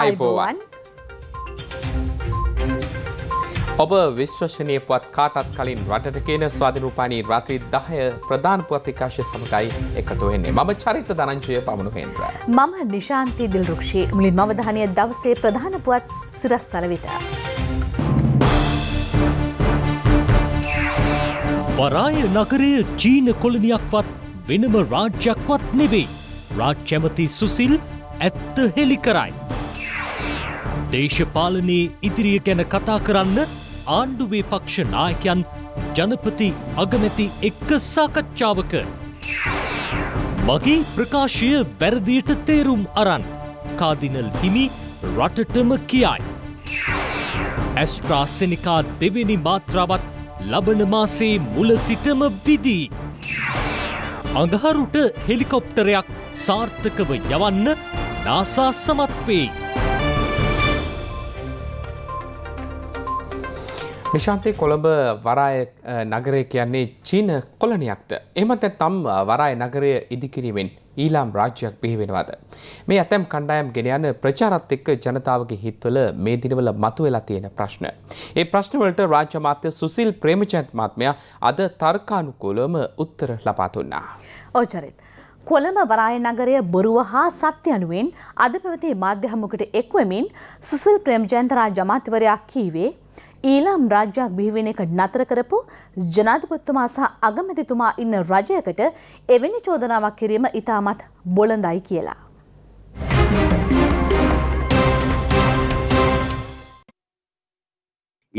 අයිබෝවන් ඔබ විශ්වශනය පුවත් කාටත් කලින් රටට කියන ස්වාධනූපානී රාත්‍රී දහය ප්‍රධාන පුවතිකාශය සමඟයි එකතුවෙන්නේ මම චරිත දරංචය පමණු හෙන්ද්‍ර මම නිශාන්තී දිල්රක්ෂී මුලින් මවධානය දවසේ ප්‍රධාන පුවත් සිරස්තල විතා. වරාය නගරය චීන කොලනියක්වත් වෙනම රාජ්‍යයක්වත් නෙවෙයි. රාජ්‍යමති සුසිල් ඇත්ත හෙළි කරයි. දේශපාලනයේ ඉදිරිය ගැන කතා කරන්න ආණ්ඩුවේ පක්ෂ නායකයන් ජනපති අගමැති එක්ක සාකච්ඡාවක. මගේ ප්‍රකාශය වැරදියට තේරුම් අරන් කාදිනල් හිමි රටටම කියයි. ඇස්ට්‍රාසෙනිකා දෙවෙනි මාත්‍රාවත් ලබන මාසේ මුල සිටම විදී. අඟහරුට හෙලිකොප්ටරයක් සාර්ථකව යවන්න නාසා සමත් වෙයි. නිශාන්තය කොළඹ වරාය නගරය කියන්නේ චීන කොලනයක්ද. එමත තම් වරාය නගරය ඉදිකිරීමෙන් ඊලාම් රාජ්‍යයක් පිහිවෙනවාද. මේ ඇතැම් කණ්ඩායම් ගෙනයන ප්‍රචාරත් එක්ක ජනතාවගේ හිත්වල මේ දිනවල මතුවෙලා තියෙන ප්‍රශ්න. ඒ ප්‍රශ්නවලට රාජ්‍යමාත්‍ය සුසිල් ප්‍රේමචන්ත් මාත්මයා අද තර්කානුකූලවම උත්තර ලපාතුන්නා. ඕචරිත්. කොළඹ වරාය නගරය බොරුව හා සත්‍ය අනුවෙන් අද පැවති මාධ්‍ය හමුකට එක්වමින් සුසිල් ප්‍රේමජයන්ත රාජ්‍ය අමාත්‍යවරයා කීවේ ඊලාම් රාජ්‍යයක් බිහිවෙන එක නතර කරපු ජනාධිපතිතුමා සහ අගමැතිතුමා ඉන්න රජයකට එවැනි චෝදනාවක් කිරීම ඉතාමත් බොළඳයි කියලා.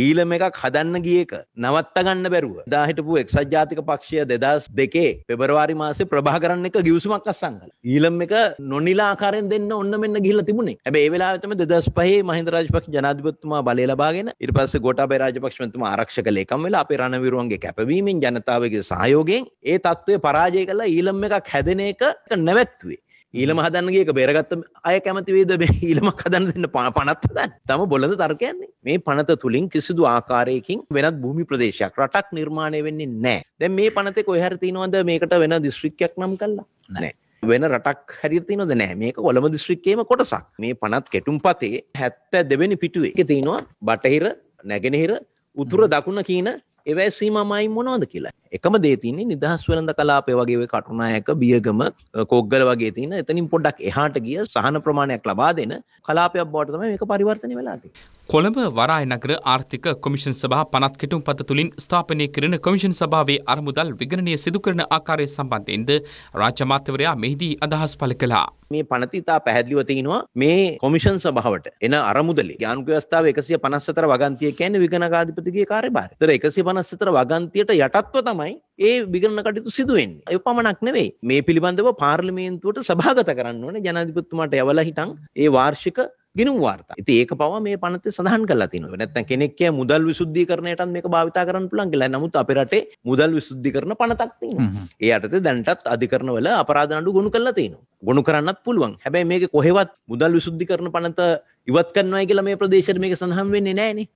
ඊළම එකක් හදන්න ගියක නවත්තගන්න බැරුව දාහිටපු එක්සත් ජාතික පක්ෂය දෙදස් දෙකේ පෙබරවාරි මාසේ ප්‍රභා කරන්න එක ගිවසුමක් අස්සංහල ඊළම් එක නොනිලාකාරෙන් දෙන්න ඔන්න මෙන්න ගිල්ල තිබුණේ ඇබ ඒවෙලාතම දෙදස් පහේ මහින්දරාජපක් ජනාධපත්තුමා බලය ලබාගෙන ඉට පස්ස ගොට බරාජපක්ෂමතුම ආරක්ෂක ලේකම් වෙලා අපේ රණවිරුවන්ගේ කැපවීමෙන් ජනතාවගේ සහයෝගෙන් ඒ තත්ත්වය පරාජය කලා ඊළම් එකක් හැදන එක නැවැත්වේ ඊළම හදන්නගේක බේරගත්ත අය කැමතිවේද ඊළමක් හදන්න දෙන්න පණත් හදන්න තම බොලඳ තර්කයන්නේ මේ පනත තුළින් කිසිදු ආකාරයකින් වෙනත් භූමි ප්‍රදේශයක් රටක් නිර්මාණය වෙන්නේ නෑ දැ මේ පනතෙ කොහැර තිනවද මේකට වෙන දිස්ශ්‍රික්්‍යයක් නම් කල්ලා නෑ වෙන රටක් හැරිතිනොද නෑ මේක කොළම දිස්ශ්‍රික්කේම කොටසක් මේ පනත් කෙටුම් පතේ හැත්ත දෙවැනි පිටුවේ එක තියෙනවා බටහිර නැගෙනහිර උතුර දකුණ කියන එවැ සීමමයි මොනොද කියලා එකම දේතින්නේ නිදහස් වලඳ කලාපය වගේ කටුනායක බියගම කෝග්ගල වගේ තින එතනින් පොඩ්ඩක් එහාට ගිය සහන ප්‍රමාණයක් ලබා දෙන කලාපයක් බෝටතම එක පරිවර්තනය වෙලාති. කොළඹ වරාය නගර ආර්ථික කොමිෂන් සභා පනත් කෙටුම් පත තුළින් ස්ථාපනය කරන කොමිෂන් සභාවේ අරමුදල් විගණනය සිදු කරන ආකාරය සම්බන්ධයෙන්ද රාජ්‍යමාත්‍යවරයා මෙහිදී අදහස් පළ කළා. මේ පනතිතා පැහැදිලිව තියෙනවා මේ කොමිෂන් සභාවට එන අරමුදලේ යානුක ව්‍යවස්ථාව 154 වගන්තිය කියන්නේ විගණකාධිපතිගේ කාර්යභාරය. ඒතර 154 වගන්තියට යටත්ව තමයි ඒ විගණන කටයුතු සිදු වෙන්නේ. ඒ පමණක් නෙවෙයි. මේ පිළිබඳව පාර්ලිමේන්තුවට සභාගත කරන්න ඕනේ ජනාධිපතිතුමාට යවලා හිටන් ඒ වාර්ෂික ගෙනුම් වාර්තා. ඉතින් ඒක පවා මේ පනතේ සඳහන් කරලා තියෙනවා. නැත්නම් කෙනෙක් කිය මුදල් විසුද්ධිකරණයටත් මේක භාවිතා කරන්න පුළුවන් කියලා. නමුත් අපේ රටේ මුදල් විසුද්ධිකරණ පනතක් තියෙනවා. ඒ යටතේ දැනටත් අධිකරණවල අපරාධ නඩු ගොනු කරලා තියෙනවා. ගොනු කරන්නත් පුළුවන්. හැබැයි මේක කොහෙවත් මුදල් විසුද්ධිකරණ පනත ඉවත් කරනවා කියලා මේ ප්‍රදේශයට මේක සඳහන් වෙන්නේ නැහැනේ.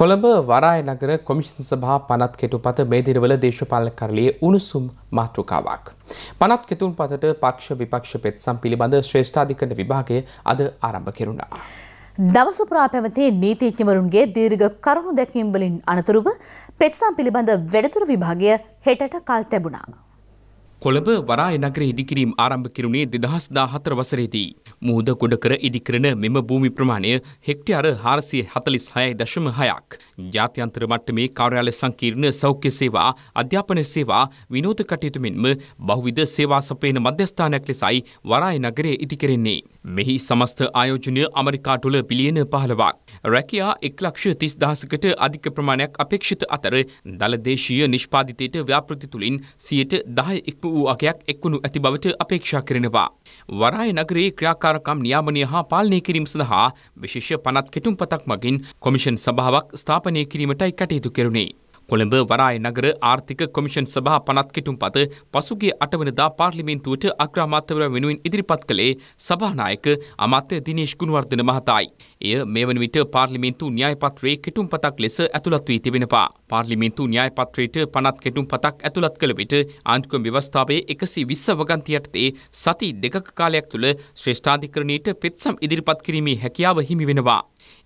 කොළඹ වරාය නගර කොමිෂන් සභා පනත් කෙටුපත මේ දිනවල දේශපාලන කරළියේ උණුසුම් මාතෘකාවක්. පනත් කෙටුම් පතට පක්ෂ විපක්ෂ පෙත්සම් පිළිබඳ ශ්‍රේෂ්ඨාධිකරණ විභාගය අද ආරම්භ කෙරුණා. දවස පුරා පැවති නීතිඥවරුන්ගේ දීර්ඝ කරුණු දැක්වීම් වලින් අනතුරුව පෙත්සම් පිළිබඳ වැඩිදුර විභාගය හෙටට කල් තැබුණා. කොළඹ වරාය නගර ඉදිකිරීම් ආරම්භ කිරුණේ දෙදහස් දාහතර වසරේදී. මුහුද ගොඩ කර ඉදිකරන මෙම භූමි ප්‍රමාණය හෙක්ටයාර හාරසිය හතලිස් හයයි දශම හයක්. ජාත්‍යන්තර මට්ටමේ කාර්යාලය සංකීර්ණ සෞඛ්‍ය සේවා අධ්‍යාපන සේවා විනෝධ කටයුතුමෙන්ම බහුවිධ සේවා සපයන මධ්‍යස්ථානයක් ලෙසයි වරාය නගරය ඉදිකරෙන්නේ. මෙහි සමස්ත ආයෝජනය අමරිකා තුළ බිලියන පහළවක්. රැකියා එක් ලක්ෂ තිස් දහසකට අධික ප්‍රමාණයක් අපේක්ෂිත අතර දලදේශීය නිෂ්පාධිතයට ව්‍යාපෘති තුළින් සියයට දහය ඉක්ම වූ අගයක් එක්වුණු ඇති බවට අපේක්ෂා කරනවා. වරාය නගරයේ ක්‍රියාකාරකම් නියාමනය හා පාලනය කිරීම සඳහා විශේෂ පනත් කෙටුම්පතක් මගින් කොමිෂන් සභාවක් ස්ථාපනය කිරීමටයි කටයුතු කෙරුණේ. කොළඹ වරාය නගර ආර්ථික කොමිෂන් සභා පනත් කිටුම්පත පසුගිය අටවනදා පාර්ලිමේන්තුවට අග්‍රාමාත්‍යවර වෙනුවෙන් ඉදිරිපත් කළේ සභානායක අමාත්‍ය දිනේෂ් ගුණවර්ධන මහතායි. එය මේවන විට පාර්ලිමේන්තු න්‍යායපත්‍රයේ කිටුම්පතක් ලෙස ඇතුළත් වී තිබෙනවා. පාර්ලිමේන්තු න්‍යායපත්‍රයට පනත් කිටුම්පතක් ඇතුළත් කළ විට ආණ්ඩුක්‍රම ව්‍යවස්ථාවේ 120 වගන්ති යටතේ සති දෙකක කාලයක් තුළ ශ්‍රේෂ්ඨාධිකරණයට පෙත්සම් ඉදිරිපත් කිරීමේ හැකියාව හිමි වෙනවා.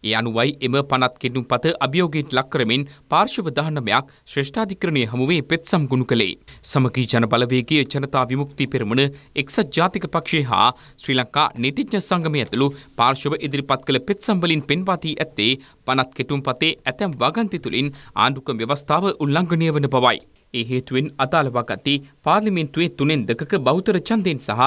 ඒ අනුවයි එම පනත් කෙටුම් පත අභියෝගයට ලක්කරමින් පාර්ශව දානමයක් ශ්‍රෂ්ඨාධිකරණය හමුවේ පෙත්සම් ගුණු කළේ. සමකී ජනබලවේගේ ජනතා විමුක්ති පෙරමුණ එක්සත් ජාතික පක්ෂය හා ශ්‍රී ලංකා නීතිඥ සංගමය ඇතුළු පාර්ශව ඉදිරිපත් කළ පෙත්සම්වලින් පෙන්වාතිී ඇත්තේ පනත් කෙටුම් පතේ ඇතැම් වගන්ති තුළින් ආණ්ඩුක ව්‍යවස්ථාව උල්ලංඝනය වන බවයි. ඒ හේතුවෙන් අදාළ වගති පාර්ලිමේන්තුවේ තුනෙන් දෙකක බෞතර ඡන්දයෙන් සහ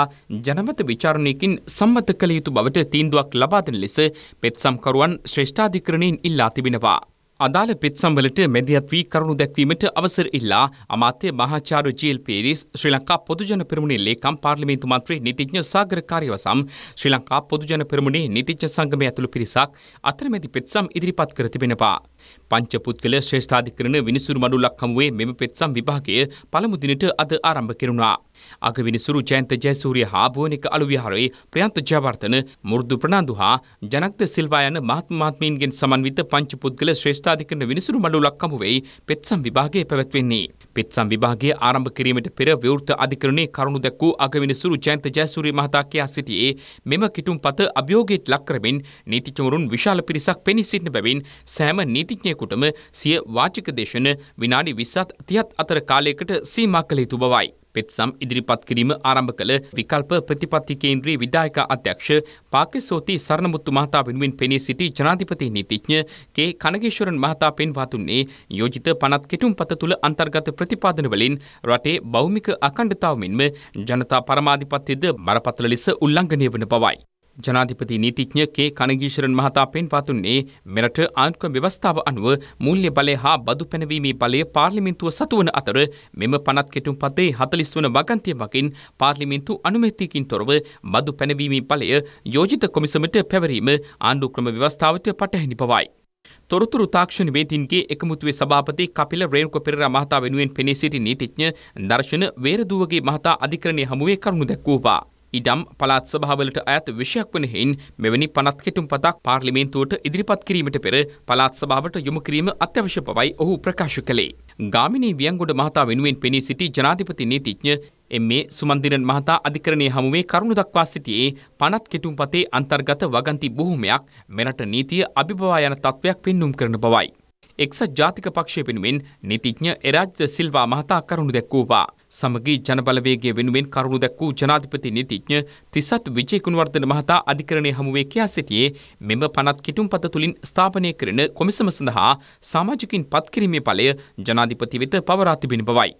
ජනමත විචාරණයකින් සම්මත කළ යුතු බවට තීන්දුවක් ලබා දෙන ලෙස පෙත්සම්කරුවන් ශ්‍රේෂ්ඨාධිකරණයෙන් ඉල්ලා තිබෙනවා. අදාළ පෙත් සම්බලට මැදිහත් වී කරුණු දැක්වීමට අවසර ඉල්ලා අමාත්‍ය මහාචාර්ය ජීල් පේරිස් ශ්‍රී ලංකා පොදුජන පෙරමුණේ ලේකම් පාර්ලිමේන්තු මන්ත්‍රී නීතිඥ සාගර කාර්යවසම් ශ්‍රී ලංකා පොදුජන පෙරමුණේ නීතිඥ සංගමය ඇතුළු පිරිසක් අතරමැදි පෙත්සම් ඉදිරිපත් කර තිබෙනවා. පංච පුද්ගල ශ්‍රේෂ්ඨාධිකරණ විනිසුරු මඩුල්ලක් හමුවේ මෙම පෙත්සම් විභාගය පළමු දිනට අද ආරම්භ කෙරුණා. අගවිනිසුරු ජයන්ත ජයසූරිය හා භුවනික අලු විහාරයේ ප්‍රයන්ත ජයවර්ධන මුරුදු ප්‍රනාන්දු හා ජනක්ත සිල්වා යන මහත්ම මහත්මීන්ගෙන් සමන්විත පංච පුද්ගල ශ්‍රේෂ්ඨාධිකරණ විනිසුරු මඩුලක් හමු වෙයි පෙත්සම් විභාගයේ පැවැත්වෙන්නේ. පෙත්සම් විභාගය ආරම්භ කිරීමට පෙර විවෘත අධිකරණයේ කරුණු දැක්වූ අගවිනිසුරු ජයන්ත ජයසූරිය මහතා කියා සිටියේ මෙම කිටුම්පත අභියෝගයට ලක් කරමින් නීතිචවරුන් විශාල පිරිසක් පෙනී සිටින බැවින් සෑම නීතිඥයෙකුටම සිය වාචික දේශන විනාඩි 20ත් 30ත් අතර කාලයකට සීමා කළ යුතු බවයි. පෙත්සම් ඉදිරිපත් කිරීම ආරම්භ කළ විකල්ප ප්‍රතිපත්ති කේන්ද්‍රයේ විධායක අධ්‍යක්ෂ පාකිසෝති සරණමුත්තු මහතා වෙනුවෙන් පෙනී සිටි ජනාධිපති නීතිඥ කේ කනගේශ්වරන් මහතා පෙන්වා දුන්නේ යෝජිත පනත් කෙටුම්පත තුළ අන්තර්ගත ප්‍රතිපාදන වලින් රටේ භෞමික අඛණ්ඩතාව මෙන්ම ජනතා පරමාධිපත්‍යද බරපතල ලෙස උල්ලංඝනය වන බවයි. ජනාධිපති නීතිඥ කේ කනගීශරන් මහතා පෙන්වතුන්නේ මෙරට ආණ්ඩුක්‍රම ව්‍යවස්ථාව අනුව මූල්‍ය බලය හා බදු පැනවීමේ බලය පාර්ලිමේන්තුව සතුවන අතර මෙම පනත් කෙටුම් පතේ 40 වන වගන්තිය වකින් පාර්ලිමේන්තු අනුමැතියකින් තොරව බදු පැනවීමේ බලය යෝජිත කොමිසමට පැවරීම ආණ්ඩුක්‍රම ව්‍යවස්ථාවට පටහැනි බවයි. තොරතුරු තාක්ෂණ වේදින්ගේ එකමුතුවේ සභාපති කපිල රේණුක පෙරේරා මහතා වෙනුවෙන් පෙනී සිටි නීතිඥ දර්ශන වේරදුවගේ මහතා අධිකරණයේ හමුවේ කරුණු දැක්වූවා. ඉඩම් පළාත් සභාවලට අයත් විෂයක් වන හෙයින් මෙවැනි පනත් කෙටුම් පතක් පාර්ලිමේන්තුවට ඉදිරිපත් කිරීමට පෙර පළාත් සභාවට යොමු කිරීම අත්‍යවශ්‍ය බවයි ඔහු ප්‍රකාශ කළේ. ගාමිණී වියන්ගොඩ මහතා වෙනුවෙන් පෙනී සිටි ජනාධිපති නීතිඥ එම්ඒ සුමන්දිරන් මහතා අධිකරණය හමුවේ කරුණු දක්වා සිටියේ පනත් කෙටුම් පතේ අන්තර්ගත වගන්ති බොහොමයක් මෙරට නීතිය අභිභවා යන තත්ත්වයක් පෙන්නුම් කරන බවයි. එක්සත් ජාතික පක්ෂය වෙනුවෙන් නීතිඥ එරාජ්ද සිල්වා මහතා කරුණු දැක්වූවා. සමගී ජනබලවේගය වෙනුවෙන් කරුණු දැක්වූ ජනාධිපති නීතිඥ තිසත් විජය කුණවර්ධන මහතා අධිකරණය හමුවේ කියා සිටියේ මෙම පනත් කිටුම්පත තුලින් ස්ථාපනය කරන කොමිසම සඳහා සමාජිකින් පත්කිරීමේ ඵලය ජනාධිපති වෙත පවරා තිබෙන බවයි.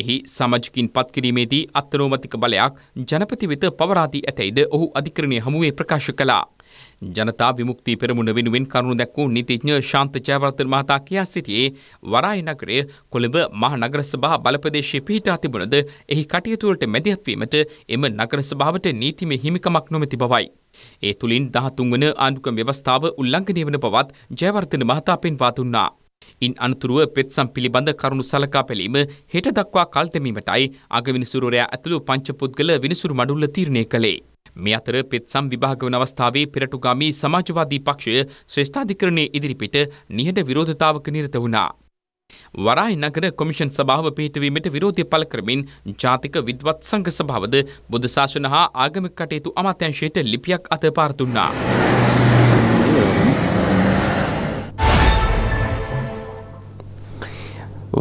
එහි සමාජිකින් පත්කිරීමේදී අත්නෝමතික බලයක් ජනපති වෙත පවරා දී ඇතැයිද ඔහු අධිකරණය හමුවේ ප්‍රකාශ කළා. ජනතා විමුක්ති පෙරමුණ වෙනුවෙන් කරුණු දැක්වූ නීතිඥ ශාන්ත ජයවර්ධන මහතා කියා සිටියේ වරාය නගරය කොළඹ මහ නගර සභා බලප්‍රදේශයේ පිහිටා තිබුණද එහි කටයුතු වලට මැදිහත් වීමට එම නගර සභාවට නීතිමය හිමිකමක් නොමැති බවයි. ඒ තුලින් 13 වන ආණ්ඩුක්‍රම ව්‍යවස්ථාව උල්ලංඝනය වන බවත් ජයවර්ධන මහතා පෙන්වා දුන්නා. ඉන් අනතුරුව පෙත්සම් පිළිබඳ කරුණු සලකා බැලීම හෙට දක්වා කල් තැබීමටයි අගවිනිසුරුවරයා ඇතුළු පංචපුද්ගල විනිසුරු මඩුල්ල තීරණය කළේ. මේ අතර පෙත්සම් විභාග වන අවස්ථාවේ පෙරටුගාමී සමාජවාදී පක්ෂය ශ්‍රේෂ්ඨාධිකරණයේ ඉදිරිපිට නිහඬ විරෝධතාවක නිරත වුණා. වරායි නගර කොමිෂන් සභාව පිහිටවීමට විරෝධය පළ කරමින් ජාතික විද්වත් සංඝ සභාවද බුද්ධ ශාසන හා ආගමික කටයුතු අමාත්‍යංශයට ලිපියක් අත පාර දුන්නා.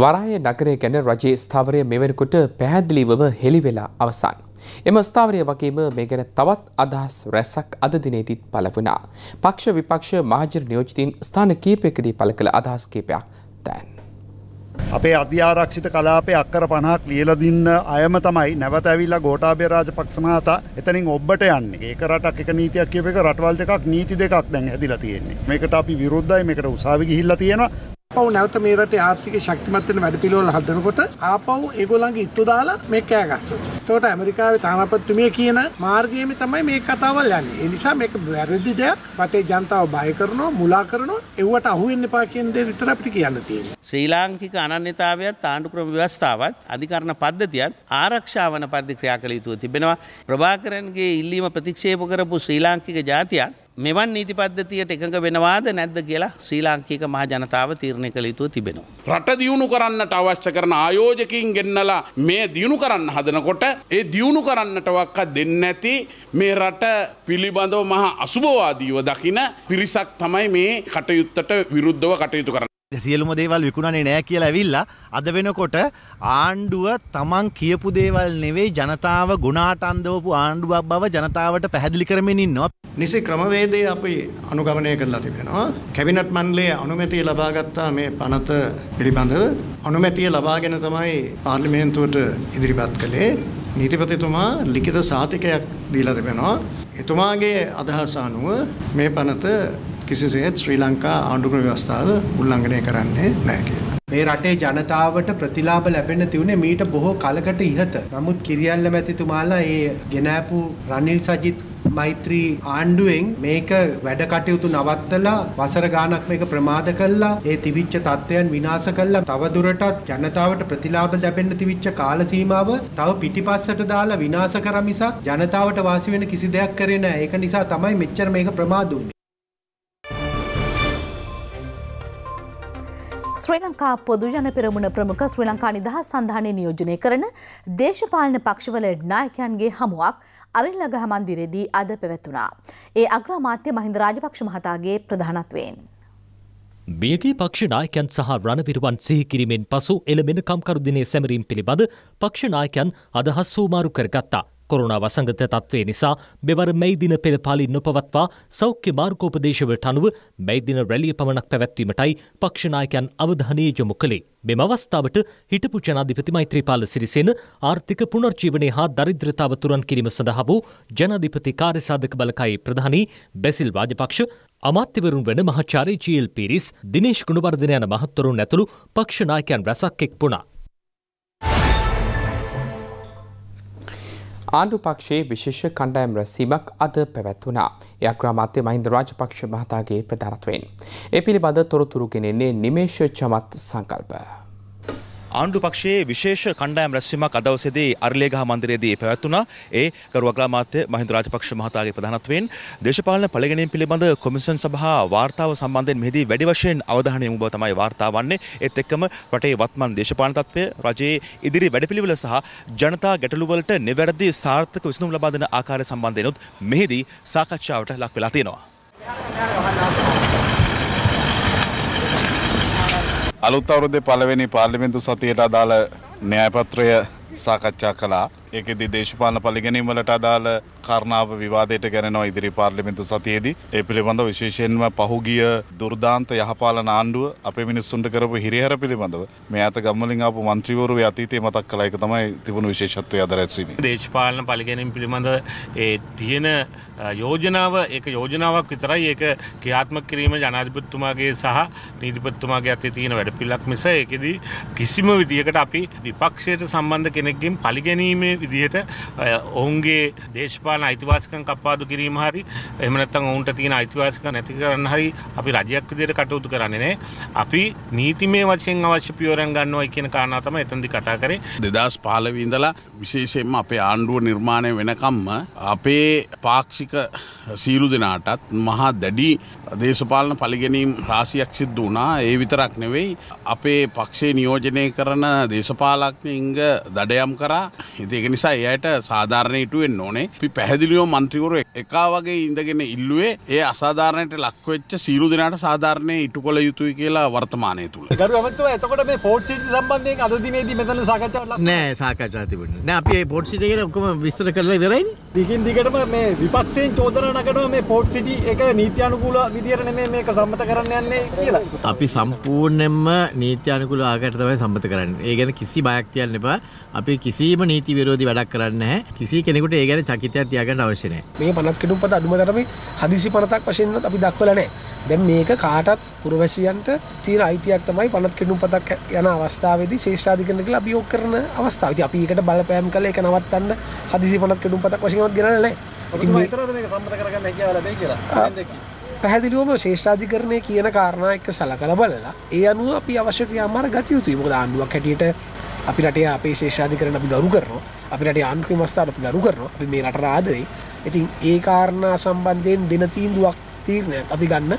වරාය නගරය ගැන රජයේ ස්ථාවරය මෙවැනිකොට පැහැදිලිවම හෙළිවෙලා අවසන්. එම ස්ථාවරය වගේම මේ ගැන තවත් අදහස් රැසක් අද දිනේදීත් පළ වුණා. පක්ෂ විපක්ෂ මහජන නියෝජිතින් ස්ථාන කීපයකදී පළ කළ අදහස් කීපයක් දැන්. අපේ අධ්‍යාරක්ෂිත කලාපේ අක්කර පණහක් ලියල දින්න අයම තමයි නැවත ඇවිල්ලා ගෝටාබේ රාජපක්ෂ මහතා එතනින් ඔබට යන්නේ. ඒක රටක් එක නීතියක් කියප එක රටවල් දෙකක් නීති දෙකක් දැන් හැදිලා තියෙන්නේ. මේකට අපි විරුද්ධයි මේකට උසාවි ගිහිල්ලා තියෙනවා. පව නැවත මේ රටේ ආර්ථික ශක්තිමත් වෙන වැඩපිළිවෙල හදනකොට ආපහු ඒගොල්ලන්ගේ ඉත්තු දාලා මේ කෑ ගස්සනවා. එතකොට ඇමරිකාවේ තානාපතිතුමිය කියන මාර්ගයේම තමයි මේ කතාවල් යන්නේ. ඒ නිසා මේක වැරදි දෙයක්. රටේ ජනතාව බය කරනවා, මුලා කරනවා. ඒවට අහු වෙන්න එපා කියන දේ විතර අපිට කියන්න තියෙනවා. ශ්‍රී ලාංකික අනන්‍යතාවයත් ආණ්ඩු ක්‍රම ව්‍යවස්ථාවත් අධිකරණ පද්ධතියත් ආරක්ෂා වන පරිදි ක්‍රියා කළ යුතුව තිබෙනවා. ප්‍රභාකරන්ගේ ඉල්ලීම ප්‍රතික්ෂේප කරපු ශ්‍රී ලාංකික ජාතියක් මෙවන් නීති පද්ධතියට එකඟ වෙනවාද නැද්ද කියලා ශ්‍රී ලාංකික මහ ජනතාව තීරණය කළ යුතුව තිබෙනවා. රට දියුණු කරන්නට අවශ්‍ය කරන ආයෝජකින් ගෙන්නලා මේ දියුණු කරන්න හදනකොට ඒ දියුණු කරන්නට වක්ක දෙන්න ඇති මේ රට පිළිබඳව මහා අසුභවාදීව දකින පිරිසක් තමයි මේ කටයුත්තට විරුද්ධව කටයුතු කරන්න. සියලුම දේවල් විකුණන්නේ නෑ කියලා ඇවිල්ලා අද වෙනකොට ආණ්ඩුව තමන් කියපු දේවල් නෙවෙයි ජනතාව ගුණාට අන්දවපු ආණ්ඩුවක් බව ජනතාවට පැහැදිලි කරමින් ඉන්නවා. නිසි ක්‍රමවේදය අපි අනුගමනය කරලා තිබෙනවා. කැබිනට් මණ්ඩලයේ අනුමැතිය ලබාගත්තා මේ පනත පිළිබඳව අනුමැතිය ලබාගෙන තමයි පාර්ලිමේන්තුවට ඉදිරිපත් කළේ. නීතිපතිතුමා ලිඛිත සාතිකයක් දීලා තිබෙනවා. එතුමාගේ අදහස අනුව මේ පනත කිසිසේත් ශ්‍රී ලංකා ආණ්ඩුක්‍රම ව්‍යවස්ථාව උල්ලංඝනය කරන්නේ නැහැ කියලා. මේ රටේ ජනතාවට ප්‍රතිලාභ ලැබෙන්න තිබුණේ මීට බොහෝ කලකට ඉහත. නමුත් කිරියල්ල මැතිතුමාලා ඒ ගෙනාපු රනිල් සජිත් මෛත්‍රී ආණ්ඩුවෙන් මේක වැඩ කටයුතු නවත්තලා වසර ගාණක් මේක ප්‍රමාද කළා ඒ තිබිච්ච තත්ත්වයන් විනාශ කළා තවදුරටත් ජනතාවට ප්‍රතිලාභ ලැබෙන්න තිබිච්ච කාල සීමාව තව පිටිපස්සට දාලා විනාශ කරා මිසක් ජනතාවට වාසි වෙන කිසි දෙයක් කරේ නැහැ ඒක නිසා තමයි මෙච්චර මේක ප්‍රමාද වුනේ ශ්‍රී ලංකා පොදු ජන පෙරමුණ ප්‍රමුඛ ශ්‍රී ලංකා නිදහස් සන්ධානය නියෝජනය කරන දේශපාලන පක්ෂවල නායකයන්ගේ හමුවක් අරිල්ලගහ මන්දිරේදී අද පැවැත්වුණා. ඒ අග්‍රාමාත්‍ය මහින්ද රාජපක්ෂ මහතාගේ ප්‍රධානත්වයෙන්. මියගේ පක්ෂනායකයන් සහ රණවිරුවන් සිහිකිරීමෙන් පසු එළමෙන කම්කරුදිනය සැමරීම් පිළිබඳ පක්ෂනායකයන් අදහස් සූමාරු කරගත්තා. කොරුණා වසංගත තත්ත්වය නිසා මෙවර මැයිදින පෙර පාලි නොපවත්වා සෞඛ්‍ය මාර්ගෝපදේශවලට අනුව මැයිදින රැලිය පමණක් පැවැත්වීමටයි පක්ෂනායකයන් අවධානය යොමු කළේ. මෙම අවස්ථාවට හිටපු ජනාධිපති මෛත්‍රීපාල සිරිසේන ආර්ථික පුනර්ජීවනය හා දරිද්‍රතාව තුරන් කිරීම සඳහා වූ ජනාධිපති කාර්යසාධක බලකායේ ප්‍රධානී බැසිල් රාජපක්ෂ අමාත්‍යවරුන් වන මහාචාර්ය ජීල් පිරිස් දිනේශ් ගුණවර්ධන යන මහත්වරුන් ඇතුළු පක්ෂ නායකයන් රැසක් එක්වුණා. ආණ්ඩු පක්ෂයේ විශේෂ කණ්ඩායම් රැසීමක් අද පැවැත්වුණා. ඒ අග්‍රාමාත්‍ය මහින්ද රාජපක්ෂ මහතාගේ ප්‍රධානත්වයෙන්. ඒ පිළිබඳ තොරතුරු ගෙනෙන්නේ නිමේෂ චමත් සංකල්ප. ආණ්ඩු පක්ෂයේ විශේෂ කණ්ඩායම් රැස්වීමක් අදවසේදී අරලේගහ මන්දිරයේදී පැවැත්වුණා. ඒ කරුවගලා මාත්‍ය මහින්ද රාජපක්ෂ මහතාගේ ප්‍රධානත්වයෙන් දේශපාලන පළගැනීම් පිළිබඳ කොමිෂන් සභා වාර්තාව සම්බන්ධයෙන් මෙහිදී වැඩි වශයෙන් අවධානය යොමු බව තමයි වාර්තා වන්නේ. ඒත් එක්කම රටේ වත්මන් දේශපාලන තත්ත්වය රජයේ ඉදිරි වැඩපිළිවෙල සහ ජනතා ගැටලු වලට නිවැරදි සාර්ථක විසඳුම් ලබා දෙන ආකාරය සම්බන්ධයෙන්ත් මෙහිදී සාකච්ඡාවට ලක් වෙලා තියෙනවා. අලුත් අවුරුද්දේ පළවෙනි පාර්ලිමේන්තු සතියට අදාළ න්‍යායපත්‍රය සාකච්ඡා කළා. ඒකෙදි දේශපාලන පලිගැනීම් වලට අදාළ කාරණාව විවාදයට ගැනෙනවා ඉදිරි පාර්ලිමේන්තු සතියේදී. ඒ පිළිබඳව විශේෂයෙන්ම පහුගිය දුර්දාන්ත යහපාලන ආණ්ඩුව අපේ මිනිස්සුන්ට කරපු හිරිහැර පිළිබඳව මේ අත ගම්වලින් ආපු മന്ത്രിවරු අතීතයේ මතක් කළා ඒක තමයි තිබුණු විශේෂත්වය අද රැස්වීමේ. දේශපාලන පලිගැනීම් පිළිබඳව ඒ තියෙන යෝජනාව ඒක යෝජනාවක් විතරයි ඒක ක්‍රියාත්මක කිරීම ජනාධිපතිතුමාගේ සහ නීතිපතිතුමාගේ අතේ තියෙන වැඩපිළිවෙලක් මිස ඒකෙදි කිසිම විදියකට අපි විපක්ෂයට සම්බන්ධ කෙනෙක්ගෙන් පරිගැනීමේ විදිහට ඔවුන්ගේ දේශපාලන අයිතිවාසිකම් කප්පාදු කිරීම හරි එහෙම නැත්නම් ඔවුන්ට තියෙන අයිතිවාසිකම් නැති කරන්න හරි අපි රජයක් විදිහට කටයුතු කරන්නේ නැහැ. අපි නීතිමය වශයෙන් අවශ්‍ය පියවරන් ගන්නවයි කියන කාරණාව තමයි එතනදී කතා කරේ. 2015 ඉඳලා විශේෂයෙන්ම අපේ ආණ්ඩුව නිර්මාණය වෙනකම්ම අපේ පාක්ෂික සීලු දෙනාටත් මහා දැඩි දේශපාලන පරිගැනීම් රාශියක් සිද්ධ වුණා. ඒ විතරක් නෙවෙයි අපේ පක්ෂේ නියෝජනය කරන දේශපාලඥයින්ග දඩයම් කරා. ඉතින් ඒක නිසා එයට සාධාරණය ඉටු වෙන්න ඕනේ. අපි පැහැදිලිව മന്ത്രിවරු එකා වගේ ඉඳගෙන ඉල්ලුවේ ඒ අසාධාරණයට ලක් වෙච්ච සියලු දෙනාට සාධාරණේ ඉටු කළ යුතුයි කියලා වර්තමානයේ තුල. ගරු අමතුමා එතකොට මේ පෝට් සිටි සම්බන්ධයෙන් අද දිනේදී මෙතන සාකච්ඡාවක් නෑ සාකච්ඡා තිබුණේ. නෑ අපි මේ පෝට් සිටි ගැන ඔක්කොම විස්තර කරලා ඉවරයිනේ. දිගින් දිගටම මේ විපක්ෂයෙන් චෝදනා නගනවා මේ පෝට් සිටි එක නීතියානුකූල විදියට නෙමෙයි මේක සම්මත කරන්න යන්නේ කියලා. අපි සම්පූර්ණයෙන්ම නීතියානුකූල ආකාරයට තමයි සම්මත කරන්නේ. ඒ ගැන කිසි බයක් තියන්න එපා. අපි කිසිම නීති විරෝධී විරෝධි වැඩක් කරන්න කිසි කෙනෙකුට ඒ ගැන චකිතයක් තියාගන්න අවශ්‍ය නැහැ. මේ පනත් කිඩුම් පත අඩුම තරමේ හදිසි පනතක් වශයෙන්වත් අපි දක්වලා නැහැ. දැන් මේක කාටත් පුරවැසියන්ට තියෙන අයිතියක් තමයි පනත් කිඩුම් පතක් යන අවස්ථාවේදී ශේෂ්ඨාධිකරණ කියලා අභියෝග කරන අවස්ථාව. ඉතින් අපි ඒකට බලපෑම් කළා ඒක නවත්තන්න හදිසි පනත් කිඩුම් පතක් වශයෙන්වත් ගණන් නැහැ. ඉතින් මේ විතරද මේක සම්මත කරගන්න හැකියාව ලැබෙයි කියලා. පැහැදිලිවම ශේෂ්ඨාධිකරණය කියන කාරණා එක්ක සලකල බලලා ඒ අනුව අපි අවශ්‍ය ක්‍රියාමාර්ග ගත යුතුයි මොකද ආණ්ඩුවක් හැටියට අපි රටේ අපේ ශේෂ්ඨාධිකරණ අපි ගරු කරනවා අපිට අන්ති මස්ථාට ගරු කරනවා අපි මේ රට රාදයි ඉතින් ඒ කාරණා සම්බන්ධයෙන් දෙන තීන්දුවක් තීරණයක් අපි ගන්න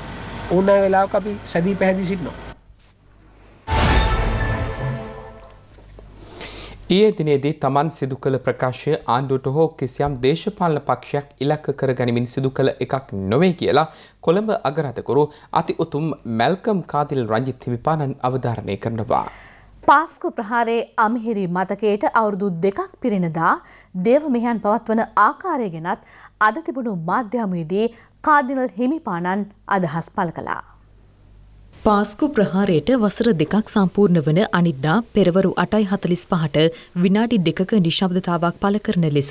ඕන වෙලාවක අපි සැදී පැහැදි සිටිනවා. ඊයේ දිනේදී තමන් සිදු කළ ප්‍රකාශය ආණ්ඩුවට හෝ කිසියම් දේශපාලන පක්ෂයක් ඉලක්ක කර ගැනීමෙන් සිදු කළ එකක් නොවේ කියලා කොළඹ අගරතකරු අති උතුම් මැල්කම් කාතිල් රංජිත් හිමිපාණන් අවධාරණය කරනවා. පාස්කු ප්‍රහාරයේ අමිහිරි මතකයට අවුරුදු දෙකක් පිරෙනදා දේව මෙහයන් පවත්වන ආකාරය ගැනත් අද තිබුණු මාධ්‍යමයේදී කාදිනල් හිමිපාණන් අදහස් පළ කළා. පාස්කු ප්‍රහාරයට වසර දෙකක් සම්පූර්ණ වන අනිද්දා පෙරවරු අටයි හතලිස් පහට විනාඩි දෙකක නිශබ්දතාවක් පල කරන ලෙස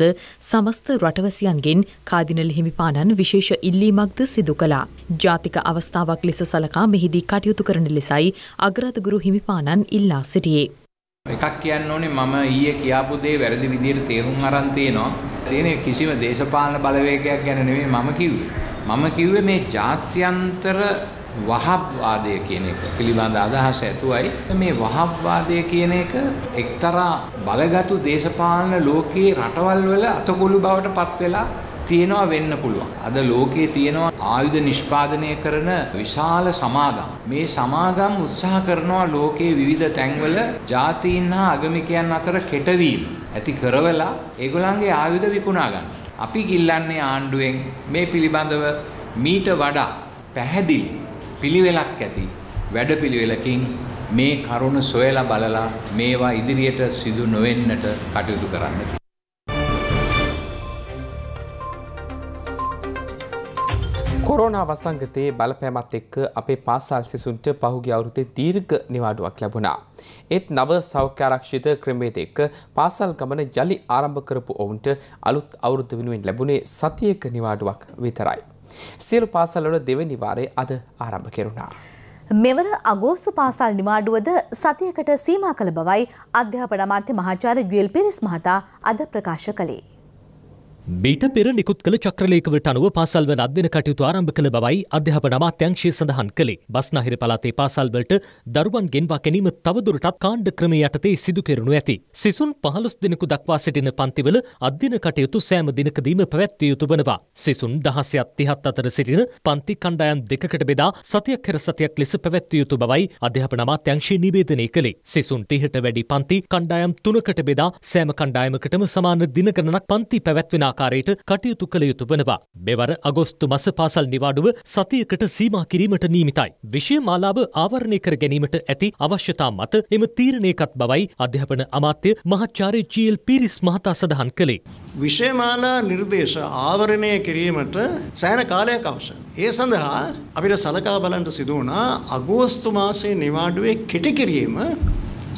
සමස්ත රටවැසියන්ගෙන් කාදිනල් හිමිපාණන් විශේෂ ඉල්ලීමක්ද සිදු කළා. ජාතික අවස්ථාවක් ලෙස සලකා මෙහිදී කටයුතු කරන ලෙසයි අගරාධගුරු හිමිපාණන් ඉල්ලා සිටියේ. එකක් කියන්න ඕනේ මම ඊයේ කියාපු දේ වැරදි විදියට තේරුම් අරන් තියෙනවා. තියෙන කිසිම දේශපාලන බලවේගයක් ගැන නෙමෙයි මම කිව්වේ. මම කිව්වේ මේ ජාත්‍යන්තර වහබ්වාදය කියන එක පිළිබඳ අදහස ඇතුවයි මේ වහබ්වාදය කියන එක එක්තරා බලගතු දේශපාලන ලෝකයේ රටවල් වල අතගොළු බවට පත් වෙලා තියෙනවා වෙන්න පුළුවන්. අද ලෝකයේ තියෙනවා ආයුධ නිෂ්පාදනය කරන විශාල සමාගම්. මේ සමාගම් උත්සාහ කරනවා ලෝකයේ විවිධ තැන්වල ජාතීන් හා අගමිකයන් අතර කෙටවීම ඇති කරවලා ඒගොල්ලන්ගේ ආයුධ විකුණා ගන්න. අපි ගිල්ලන්නේ ආණ්ඩුවෙන් මේ පිළිබඳව මීට වඩා පැහැදිලි පිළිවෙලක් ඇති වැඩපිළිවෙලකින් මේ කරුණ සොයලා බලලා මේවා ඉදිරියට සිදු නොවෙන්නට කටයුතු කරන්න. කොරෝනා වසංගතයේ බලපෑමත් එක්ක අපේ පාසල් සිසුන්ට පහුගිය අවුරුද්දේ දීර්ඝ නිවාඩුවක් ලැබුණා. ඒත් නව සෞඛ්‍ය ආරක්ෂිත ක්‍රමවේද එක්ක පාසල් ගමන යලි ආරම්භ කරපු ඔවුන්ට අලුත් අවුරුද්ද වෙනුවෙන් ලැබුණේ සතියක නිවාඩුවක් විතරයි. සියලු පාසල්වල දෙවැනි වාරයේ අද ආරම්භ කෙරුණා. මෙවර අගෝස්තු පාසල් නිවාඩුවද සතියකට සීමා කළ බවයි අධ්‍යාපන අමාත්‍ය මහාචාර්ය ජුවල් පිරිස් මහතා අද ප්‍රකාශ කළේ. මීට පෙර නිකුත් කළ චක්‍රලේකවට අනුව පාසල්වල අධ්‍යන කටයුතු ආරම්භ කළ බවයි අධ්‍යාපන අමාත්‍යංශය සඳහන් කළේ. බස්නාහිර පළාතේ පාසල්වලට දරුවන් ගෙන්වා ගැනීම තවදුරටත් කාණ්ඩ ක්‍රමය යටතේ සිදු කෙරෙනු ඇති. සිසුන් 15 දිනක දක්වා සිටින පන්තිවල අධ්‍යන කටයුතු සෑම දිනකදීම පැවැත්විය යුතු වනවා. සිසුන් 16ත් 37 අතර සිටින පන්ති කණ්ඩායම් දෙකකට බෙදා සතියක් කර සතියක් ලෙස පැවැත්විය යුතු බවයි අධ්‍යාපන අමාත්‍යංශය නිවේදනය කළේ. සිසුන් 30ට වැඩි පන්ති කණ්ඩායම් තුනකට බෙදා සෑම කණ්ඩායමකටම සමාන දින ගණනක් පන්ති පැවැත්වෙන ආකාරයට කටයුතු කළ යුතු වනවා. මෙවර අගෝස්තු මස පාසල් නිවාඩුව සතියකට සීමා කිරීමට නීමිතයි. විෂය මාලාව ආවරණය කර ගැනීමට ඇති අවශ්‍යතා මත එම තීරණයකත් බවයි අධ්‍යාපන අමාත්‍ය මහාචාර්ය ජීල් පිරිස් මහතා සඳහන් කළේ. විෂයමාලා නිර්දේශ ආවරණය කිරීමට සෑන කාලයක් අවශ්‍ය. ඒ සඳහා අපිට සලකා බලන්ට සිදුවනා අගෝස්තු මාසේ නිවාඩුවේ කෙටිකිරීම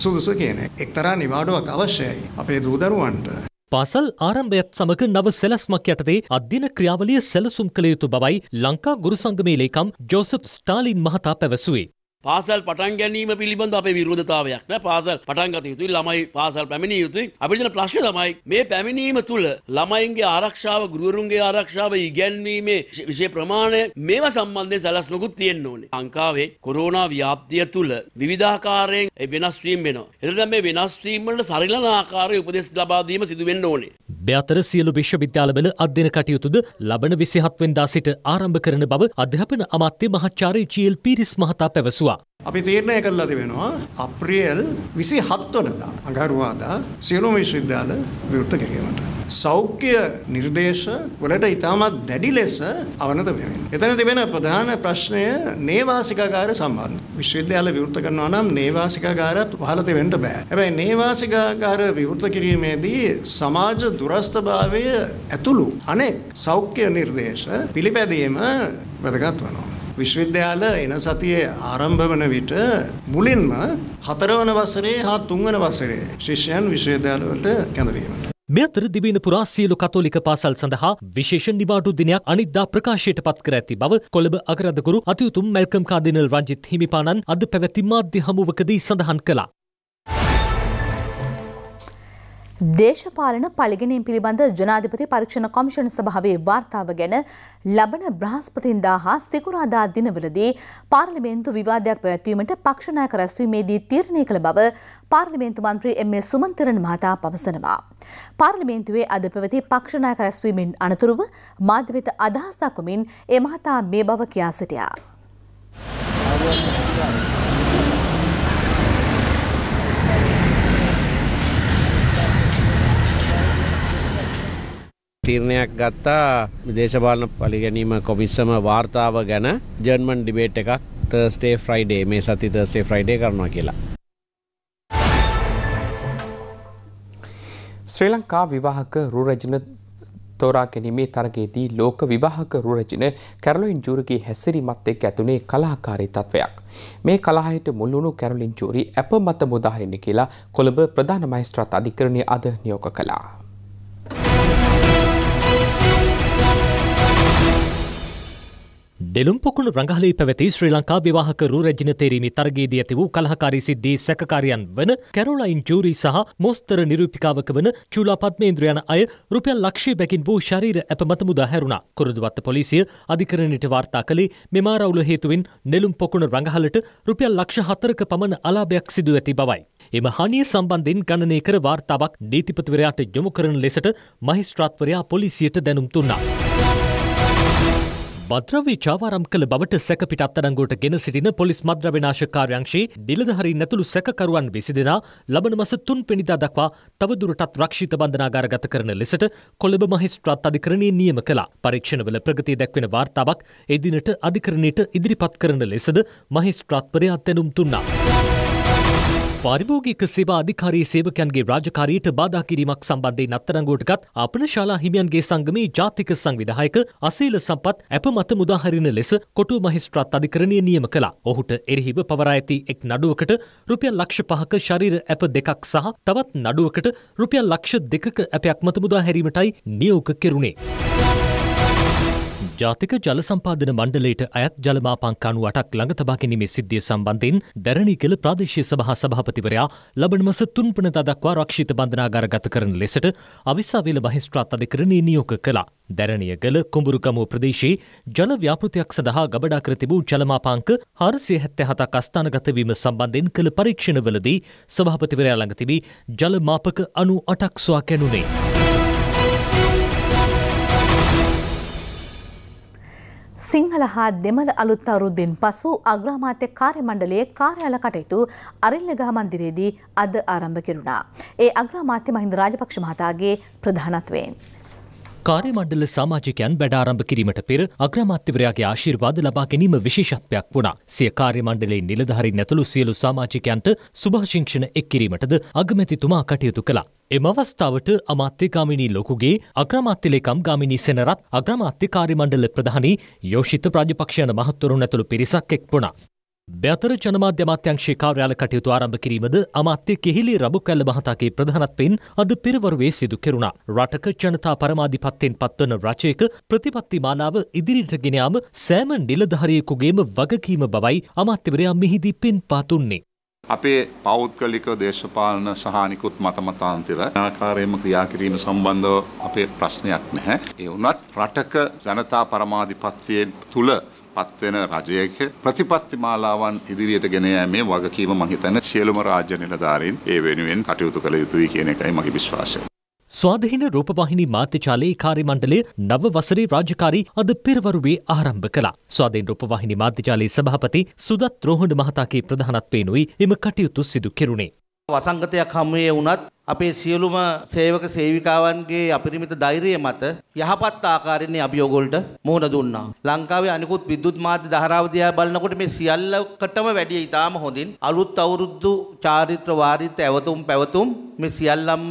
සුදුසු කියන එක්තරා නිවාඩුවක් අවශ්‍යයි අපේ දූදරුවන්ට පාසල් ආරම්භයත් සමඟ නව සැලස්මක් යටතේ අධ්‍යන ක්‍රියාවලිය සැලසුම් කළ යුතු බවයි ලංකා ගුරු සංගමේ ලේකම් ජෝසප් ස්ටාලින් මහතා පැවසුවේ. පාසල් පටන් ගැනීම පිළිබඳ අපේ විරෝධතාවයක් නෑ පාසල් පටන් ගත යුතුයි ළමයි පාසල් පැමිණිය යුතුයි අපිට තියෙන ප්‍රශ්නේ තමයි මේ පැමිණීම තුල ළමයින්ගේ ආරක්ෂාව ගුරුවරුන්ගේ ආරක්ෂාව ඉගැන්වීමේ විශේෂ ප්‍රමාණය මේවා සම්බන්ධයෙන් සැලැස්මකුත් තියෙන්න ඕනේ ලංකාවේ කොරෝනා ව්‍යාප්තිය තුල විවිධාකාරයෙන් වෙනස් වීම වෙනවා එතකොට මේ වෙනස් වීම වල සරිලන ආකාරයේ උපදෙස් ලබා දීම සිදු වෙන්න ඕනේ බැතර සියලු විශ්වවිද්‍යාලවල අධ්‍යයන කටයුතුද ලබන 27 වෙනිදා සිට ආරම්භ කරන බව අධ්‍යාපන අමාත්‍ය මහාචාර්ය ජී.එල්. පීරිස් මහතා පැවසුවා අපි තීරණය කළා තිබෙනවා අප්‍රේල් 27 වෙනිදා අඟහරුවාදා සියලුම විශ්වවිද්‍යාල විවෘත කිරීමට සෞඛ්‍ය නිර්දේශ වලට ඉතාමත් දැඩි ලෙස අවනත වෙනවා. එතන තිබෙන ප්‍රධාන ප්‍රශ්නය නේවාසිකාගාර සම්බන්ධ. විශ්වවිද්‍යාල විවෘත කරනවා නම් නේවාසිකාගාරත් වහලා තිබෙන්න බෑ. හැබැයි නේවාසිකාගාර විවෘත කිරීමේදී සමාජ දුරස්ථභාවය ඇතුළු අනෙක් සෞඛ්‍ය නිර්දේශ පිළිපැදීම වැදගත් වෙනවා. විශ්වවිද්‍යාල එන සතියේ ආරම්භ වන විට මුලින්ම හතරවන වසරේ හා තුන්වන වසරේ ශිෂ්‍යයන් විශ්වවිද්‍යාලවලට කැඳවීමට. මෙතර දිවීන පුරා සියලු කතෝලික පාසල් සඳහා විශේෂ නිවාඩු දිනයක් අනිද්දා ප්‍රකාශයට පත් කර ඇති බව කොළඹ අගරදගුරු අතියුතුම් මැල්කම් කාදිනල් රංජිත් හිමිපාණන් අද පැවැති මාධ්‍ය හමුවකදී සඳහන් කළා. දේශපාලන පලිගෙනින් පිළිබඳ ජනාධිපති පරීක්ෂණ කොමිෂණ සභාවේ වාර්තාව ගැන ලබන බ්‍රහස්පතින්දා හා සිකුරාදා දිනවලදී පාර්ලිමේන්තු විවාදයක් පැවැත්වීමට පක්ෂනායක රැස්වීමේදී තීරණය කළ බව පාර්ලිමේන්තු මන්ත්‍රී එම් එ සුමන්තරණ මහතා පවසනවා. පාර්ලිමේන්තුවේ අද පැවති පක්ෂනායක රැස්වීමෙන් අනතුරුව මාධ්‍ය වෙත අදහස් දක්වමින් ඒ මහතා මේ බව කියා සිටියා. තීරණයක් ගත්තා දේශපාලන පලිගැනීම කොමිස්සම වාර්තාව ගැන ජර්මන් ඩිබේට් එකක් තර්ස්ටේ ෆ්‍රයිඩේ මේ සති තර්ස්ටේ ෆ්‍රයිඩේ කරනවා කියලා. ශ්‍රී ලංකා විවාහක රුරජන තෝරා ගැනීමේ තරගයේදී ලෝක විවාහක රුරජන කැරලොයින් ජූරිගේ හැසිරීමත් එක් ඇතුනේ කලාකාරී තත්වයක්. මේ කලාහයට මුල් වුණු කැරලින් ජූරි අප මත මුදාහරින්න කියලා කොළඹ ප්‍රධාන මයිස්ත්‍රාත් අධිකරණය අද නියෝග කළා. ඩෙලුම්පොකුණු රඟහලී පැවැති ශ්‍රී ලංකා විවාහක රූරජින තේරීමි තරගේදී ඇති වූ කලහකාරී සිද්ධී සැකකාරයන් වන කැරෝලයින් ජූරි සහ මෝස්තර නිරූපිකාවක වන චූලා පත්මේන්ද්‍රයන අය රුපියල් ලක්ෂය බැකින් වූ ශරීර ඇප මත මුදා හැරුණා. කුරුදුවත්ත පොලිසිය අධිකරණයට වාර්තා කළේ මෙම ආරවුල හේතුවෙන් නෙළුම් පොකුණු රඟහලට රුපියල් ලක්ෂ හතරක පමණ අලාභයක් සිදු ඇති බවයි. එම හානිය සම්බන්ධයෙන් ගණනය කර වාර්තාවක් නීතිපතිවරයාට යොමු කරන ලෙසට මහිස්ත්‍රාත්වරයා පොලිසියට දැනුම් දුන්නා. මද්‍රවී චාවාරම් කළ බවට සැකපිට අත්තරංගුවට ගෙන සිටින පොලිස් මද්‍රව්‍යනාශකාර්යංශයේ නිලධහරින් ඇතුළු සැකකරුවන් විසි දෙනා ලබන මස තුන් පෙනිදා දක්වා තවදුරටත් රක්ෂිත බන්ධනාගාර ගත කරන ලෙසට කොළඹ මහිස්ත්‍රාත් අධිකරණය නියම කළා. පරීක්ෂණවල ප්‍රගතිය දැක්වෙන වාර්තාවක් එදිනට අධිකරණයට ඉදිරිපත් කරන ලෙසද මහිස්ත්‍රාත්වරයා දැනුම් දුන්නා. පාරිභෝගික සේවා අධිකාරී සේවකයන්ගේ රාජකාරීට බාධා කිරීමක් සම්බන්ධයෙන් අත්තරංගුවටගත් ආපන ශාලා හිමියන්ගේ සංගමේ ජාතික සංවිධායක අසීල සම්පත් ඇප මත මුදාහරින ලෙස කොටුව මහිස්ත්‍රාත් අධිකරණය නියම කළා. ඔහුට එරෙහිව පවරා ඇති එක් නඩුවකට රුපියල් ලක්ෂ පහක ශරීර ඇප දෙකක් සහ තවත් නඩුවකට රුපියල් ලක්ෂ දෙකක ඇපයක් මත මුදාහැරීමටයි නියෝග කෙරුණේ. ජාතික ජල සම්පාදන මණ්ඩලයට අයත් ජලමාපංකානු අටක් ළඟ තබා ගැනීමේ සිද්ධිය සම්බන්ධයෙන් දැරණී කළ ප්‍රාදේශීය සභා සභාපතිවරයා ලබන මස තුන්පනදා දක්වා රක්ෂිත බන්ධනාගාර ගත කරන ලෙසට අවිස්සාවේල මහේස්ත්‍රාත් අධිකරණයේ නියෝග කළා. දැරණියගල කුඹුරුකමුව ප්‍රදේශයේ ජල ව්‍යාපෘතියක් සඳහා ගබඩා කර තිබූ ජලමාපංක හාරසිය හැත්තෑ හතක් අස්ථානගත වීම සම්බන්ධයෙන් කළ පරීක්ෂණවලදී සභාපතිවරයා ළඟ තිබී ජලමාපක අනු අටක් සොයා කැණුනේ. සිංහල හා දෙමළ අලුත් අවුරුද්දෙන් පසු අග්‍රාමාත්‍ය කාර්යමණ්ඩලයේ කාර්යාල කටයුතු අරිල්ලගහ මන්දිරයේදී අද ආරම්භ කෙරුණා. ඒ අග්‍රාමාත්‍ය මහින්ද රාජපක්ෂ මහතාගේ ප්‍රධානත්වයෙන්. කාර්යමණ්ඩල සමාජිකයන් වැඩාරම්භ කිරීමට පෙර අග්‍රමාත්‍යවරයාගේ ආශිර්වාද ලබා ගැනීම විශේෂත්වයක් වුණා. සිය කාර්යමණ්ඩලයේ නිලධාරීන් ඇතුළු සියලු සමාජිකයන්ට සුභාශිංසන එක් කිරීමටද අගමැතිතුමා කටයුතු කළා. එම අවස්ථාවට අමාත්‍ය ගාමිණී ලොකුගේ අග්‍රමාත්‍යලේකම් ගාමිණී සෙනරත් අග්‍රමාත්‍ය කාර්යමණ්ඩල ප්‍රධානී යෝෂිත රාජපක්ෂ යන මහත්වරුන් ඇතුළු පිරිසක් එක්වුණා. බැතර ජනමාධ්‍ය අමාත්‍යංශයේ කාර්යාල කටයුතු ආරම්භ කිරීමද අමාත්‍ය කෙහිලි රබුකැල්ල මහතාගේ ප්‍රධානත්වයෙන් අද පෙරවරුවේ සිදු කෙරුණා. රටක ජනතා පරමාධිපත්‍යයෙන් පත්වන රජයක ප්‍රතිපත්ති මාලාව ඉදිරියට ගෙන යාම සෑම නිලධාරියෙකුගේම වගකීම බවයි අමාත්‍යවරයා මෙහිදී පෙන්වා දුන්නේ. අපේ පෞද්ගලික දේශපාලන සහනිකුත් මතමතාන්තර ආකාරයෙන්ම ක්‍රියා කිරීම සම්බන්ධව අපේ ප්‍රශ්නයක් නැහැ. ඒ වුණත් රටක ජනතා පරමාධිපත්‍යයෙන් තුල පත්වෙන රජයක ප්‍රතිපත්ති මාලාවන් ඉදිරියට ගෙන යෑමේ වගකීම මං හිතන්නේ සියලුම රාජ්‍ය නිලධාරීන් ඒ වෙනුවෙන් කටයුතු කළ යුතුයි කියන එකයි මගේ විශ්වාසය. ස්වාධීන රූපවාහිනී මාත්‍යචාලයේ කාර්යමණ්ඩලය නව වසරේ රාජකාරී අද පෙරවරුවේ ආරම්භ කළා. ස්වාධීන රූපවාහිනී මාත්‍යචාලයේ සභාපති සුදත් රෝහණ මහතාගේ ප්‍රධානත්වයෙන් උයි එම කටයුතු සිදු කෙරුණේ. වසංගතයක් හමුවේ වුණත් අපේ සියලුම සේවක සේවිකාවන්ගේ අපරිමිත ධෛර්යය මත යහපත් ආකාරයෙන් අභියෝගවලට මුහුණ දුන්නා. ලංකාවේ අනිකුත් විදුලි මාධ්‍ය ධාරාව දිහා බලනකොට මේ සියල්ලකටම වැඩිය ඉතාම හොඳින් අලුත් අවුරුද්දු චාරිත්‍ර වාරිත්‍ර ඇවතුම් පැවතුම් මේ සියල්ලම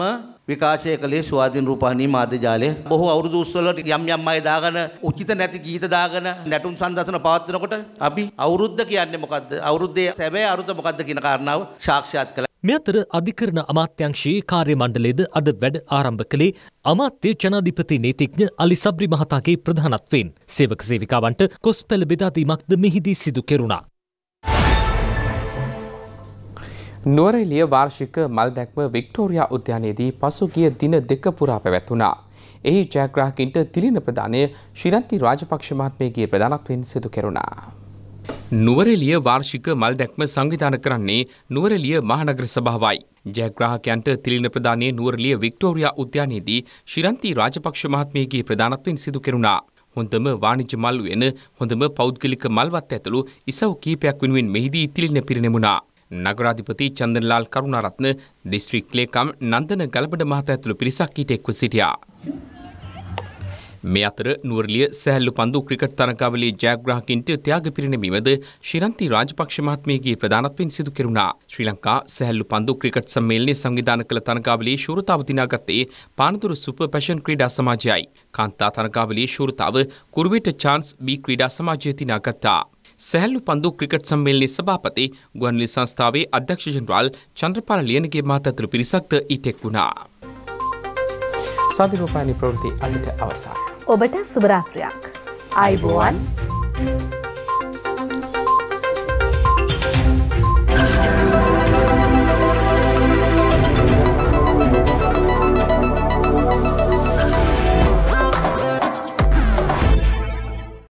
විකාශය කළේ ස්වාධීන රූපවාහිනී මාධ්‍ය ජාලය. බොහෝ අවුරුදු උස්සවලට යම් යම් අය දාගෙන උචිත නැති ගීත දාගෙන නැටුම් සංදර්ශන පවත්වනකොට අපි අවුරුද්ද කියන්නේ මොකද්ද? අවුරුද්දේ සැබෑ අරුත මොකද්ද කියන කාරණාව සාක්ෂාත් කළා. මේ අතර අධිකරණ අමාත්‍යංශයේ කාර්ය මණ්ඩලයද අද වැඩ ආරම්භ කළේ අමාත්‍ය ජනාධිපති නීතිඥ අලි සබ්රි මහතාගේ ප්‍රධානත්වයෙන් සේවක සේවිකාවන්ට කොස්පැල බෙදාදීමක්ද මෙහිදී සිදු කෙරුණා. නුවරඑළිය වාර්ෂික මල් දැක්ම වික්ටෝරියා උද්‍යානයේදී පසුගිය දින දෙක පුරා පැවැත්වුණා. එහි ජයග්‍රාහකින්ට තිලින ප්‍රදානය ශ්‍රීලන්ති රාජපක්ෂ මහත්මයගේ ප්‍රධානත්වයෙන් සිදු කෙරුණා. නුවරෙලිය වාර්ෂික මල් දැක්ම සංවිධාන කරන්නේ නුවරෙලිය මහනගර සභාවයි. ජයග්‍රාහකයන්ට තිලින ප්‍රදානයේ නුවරලිය වික්ටෝරියා උද්‍යානයේදී ශිරන්ති රාජපක්ෂ මහත්මියගේ ප්‍රධානත්වයෙන් සිදු කෙරුණා. හොඳම වාණිජ්‍ය මල් වෙන හොඳම පෞද්ගලික මල්වත් ඇතුළු ඉසව් කීපයක් වෙනුවෙන් මෙහිදී තිලින පිරිනැමුණා. නගරාධිපති චන්දන්ලාල් කරුණාරත්න දිස්ත්‍රික් ලේකම් නන්දන ගලබඩ මහතා ඇතුළු පිරිසක් ඊට එක්ව සිටියා. මේ අතර නුවරලිය සැහැල්ලු පන්දු ක්‍රිකට් තරඟාවලියේ ජයග්‍රාහකින්ට ත්‍යාග පිරිනැමීමද ශ්‍රීරන්ති රාජපක්ෂ මහත්මියගේ ප්‍රධානත්වයෙන් සිදු කෙරුණා. ශ්‍රී ලංකා සැහැල්ලු පන්දු ක්‍රිකට් සම්මේලනය සංවිධානය කළ තරඟාවලියේ ශූරතාව දිනාගත්තේ පානතුරු සුපර් පැෂන් ක්‍රීඩා සමාජයයි. කාන්තා තරඟාවලියේ ශූරතාව කුරුවිට චාන්ස් B ක්‍රීඩා සමාජය දිනාගත්තා. සැහැල්ලු පන්දු ක්‍රිකට් සම්මේලනයේ සභාපති ගුවන්විදුලි සංස්ථාවේ අධ්‍යක්ෂ ජෙනරාල් චන්ද්‍රපාල ලියනගේ මහතාතුළු පිරිසක්ද ඊටෙක් වුණා. ස්වාධිරෝපානි ප්‍රවෘත්ති අලිට අවසන්. ඔබට සුභරාත්‍රයක්. අයිබෝවන්!